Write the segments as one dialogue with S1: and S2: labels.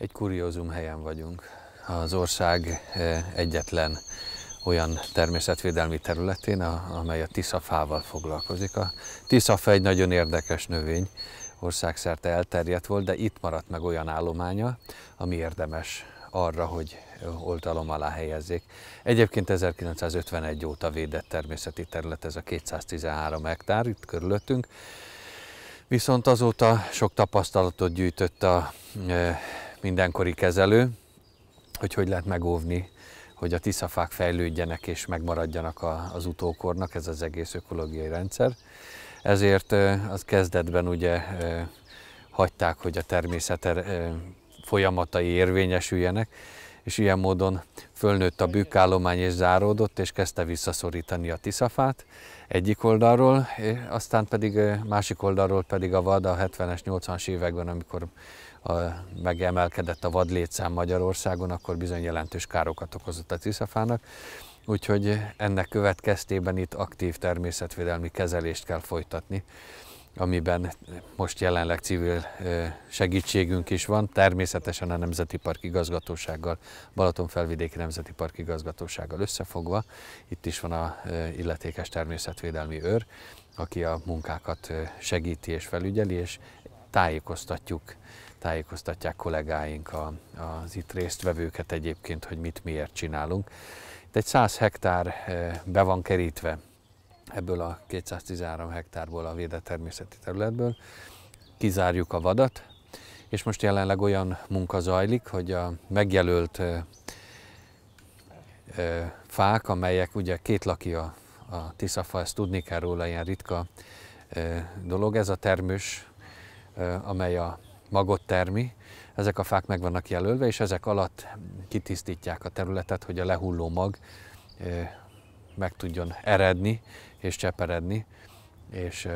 S1: Egy kuriózum helyen vagyunk. Az ország eh, egyetlen olyan természetvédelmi területén, amely a tiszafával foglalkozik. A tiszafa egy nagyon érdekes növény, országszerte elterjedt volt, de itt maradt meg olyan állománya, ami érdemes arra, hogy eh, oltalom alá helyezzék. Egyébként 1951 óta védett természeti terület ez a 213 hektár itt körülöttünk, viszont azóta sok tapasztalatot gyűjtött a eh, mindenkori kezelő, hogy hogy lehet megóvni, hogy a tiszafák fejlődjenek és megmaradjanak a, az utókornak, ez az egész ökológiai rendszer. Ezért az kezdetben ugye hagyták, hogy a természet folyamatai érvényesüljenek, és ilyen módon fölnőtt a bükkállomány és záródott, és kezdte visszaszorítani a Tiszafát egyik oldalról, eh, aztán pedig eh, másik oldalról pedig a vad a 70-es, 80-as években, amikor a, megemelkedett a vad létszám Magyarországon, akkor bizony jelentős károkat okozott a Tiszafának. Úgyhogy eh, ennek következtében itt aktív természetvédelmi kezelést kell folytatni amiben most jelenleg civil segítségünk is van, természetesen a Nemzeti Park igazgatósággal, Balatonfelvidéki Nemzeti Park igazgatósággal összefogva. Itt is van a illetékes természetvédelmi őr, aki a munkákat segíti és felügyeli, és tájékoztatjuk, tájékoztatják kollégáink a, az itt résztvevőket egyébként, hogy mit miért csinálunk. Itt egy 100 hektár be van kerítve ebből a 213 hektárból a védett természeti területből. Kizárjuk a vadat, és most jelenleg olyan munka zajlik, hogy a megjelölt ö, ö, fák, amelyek ugye két laki a, a tiszafa, ezt tudni kell róla, ilyen ritka ö, dolog. Ez a termős, ö, amely a magot termi, ezek a fák meg vannak jelölve, és ezek alatt kitisztítják a területet, hogy a lehulló mag meg tudjon eredni és cseperedni, és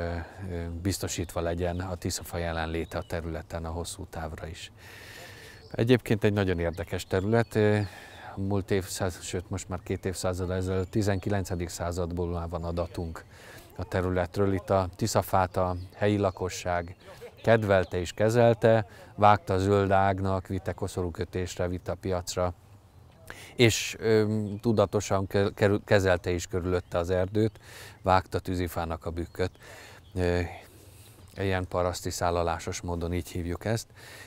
S1: biztosítva legyen a Tiszafa jelenléte a területen a hosszú távra is. Egyébként egy nagyon érdekes terület, múlt évszázad, sőt most már két évszázad ezelőtt, 19. századból már van adatunk a területről. Itt a Tiszafát a helyi lakosság kedvelte és kezelte, vágta zöld ágnak, vitte koszorúkötésre, vitte a piacra, és ö, tudatosan kezelte is körülötte az erdőt, vágta tűzifának a bükköt. Ö, ilyen paraszti szállalásos módon így hívjuk ezt.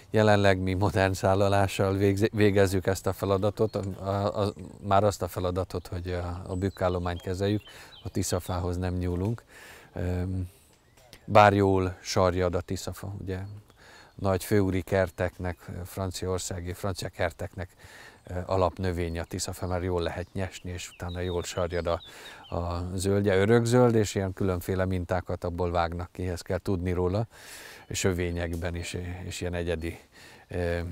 S1: Jelenleg mi modern szállalással végezzük ezt a feladatot, a, a, a, már azt a feladatot, hogy a, a bükkállományt kezeljük, a tiszafához nem nyúlunk. Bár jól sarjad a tiszafa, ugye nagy főúri kerteknek, franciaországi francia kerteknek alapnövény a tiszafa, mert jól lehet nyesni, és utána jól sarjad a, a zöldje, örökzöld, és ilyen különféle mintákat abból vágnak ki, ezt kell tudni róla, és övényekben is, és ilyen egyedi e,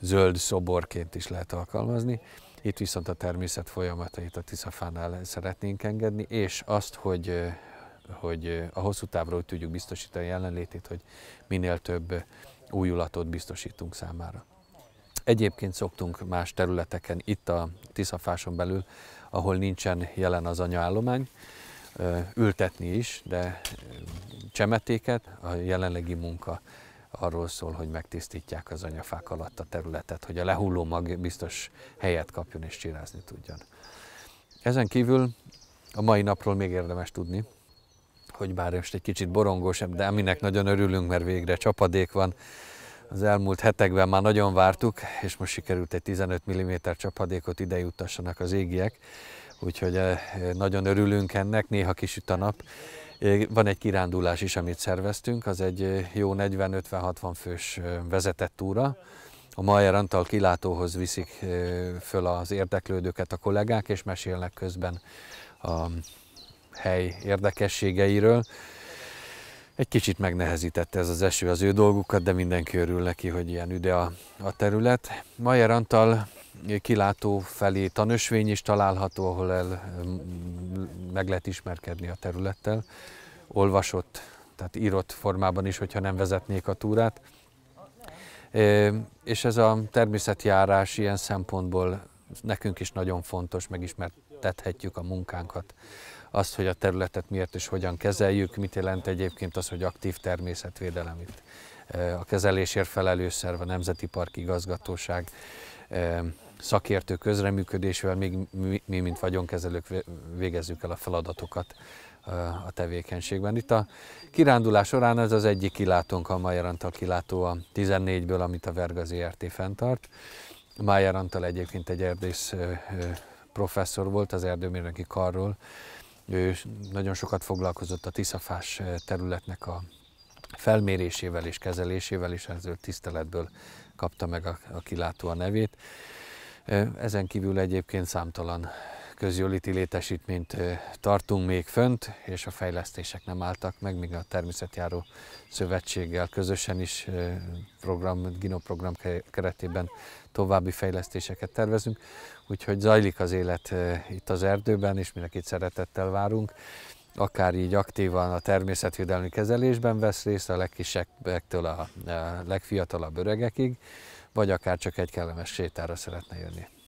S1: zöld szoborként is lehet alkalmazni. Itt viszont a természet folyamatait a tiszafánál szeretnénk engedni, és azt, hogy hogy a hosszú távra úgy tudjuk biztosítani a jelenlétét, hogy minél több újulatot biztosítunk számára. Egyébként szoktunk más területeken, itt a Tiszafáson belül, ahol nincsen jelen az anyaállomány, ültetni is, de csemetéket a jelenlegi munka arról szól, hogy megtisztítják az anyafák alatt a területet, hogy a lehulló mag biztos helyet kapjon és csirázni tudjon. Ezen kívül a mai napról még érdemes tudni, hogy bár most egy kicsit borongósabb, de aminek nagyon örülünk, mert végre csapadék van. Az elmúlt hetekben már nagyon vártuk, és most sikerült egy 15 mm csapadékot ide juttassanak az égiek, úgyhogy eh, nagyon örülünk ennek, néha kisüt a nap. Eh, van egy kirándulás is, amit szerveztünk, az egy eh, jó 40-50-60 fős vezetett túra, a Majer Antal kilátóhoz viszik föl az érdeklődőket a kollégák, és mesélnek közben a hely érdekességeiről. Egy kicsit megnehezítette ez az eső az ő dolgukat, de mindenki örül neki, hogy ilyen üde a, a terület. Majer Antal kilátó felé tanösvény is található, ahol el, meg lehet ismerkedni a területtel. Olvasott, tehát írott formában is, hogyha nem vezetnék a túrát. És ez a természetjárás ilyen szempontból nekünk is nagyon fontos, megismertethetjük a munkánkat azt, hogy a területet miért és hogyan kezeljük, mit jelent egyébként az, hogy aktív természetvédelem itt. E, a kezelésért felelős szerv, a Nemzeti Park Igazgatóság, e, szakértő közreműködésével még mi, mint vagyonkezelők végezzük el a feladatokat e, a tevékenységben. Itt a kirándulás során ez az egyik kilátónk, a Mayer Antal kilátó a 14-ből, amit a Verga ZRT fenntart. Mayer Antal egyébként egy erdész professzor volt az erdőmérnöki karról, ő nagyon sokat foglalkozott a tiszafás eh, területnek a felmérésével és kezelésével, és ezért tiszteletből kapta meg a, a kilátó a nevét. Eh, ezen kívül egyébként számtalan közjóliti létesítményt tartunk még fönt, és a fejlesztések nem álltak meg, míg a Természetjáró Szövetséggel közösen is program, GINO program keretében további fejlesztéseket tervezünk. Úgyhogy zajlik az élet itt az erdőben, és mindenkit szeretettel várunk akár így aktívan a természetvédelmi kezelésben vesz részt, a legkisebbektől a legfiatalabb öregekig, vagy akár csak egy kellemes sétára szeretne jönni.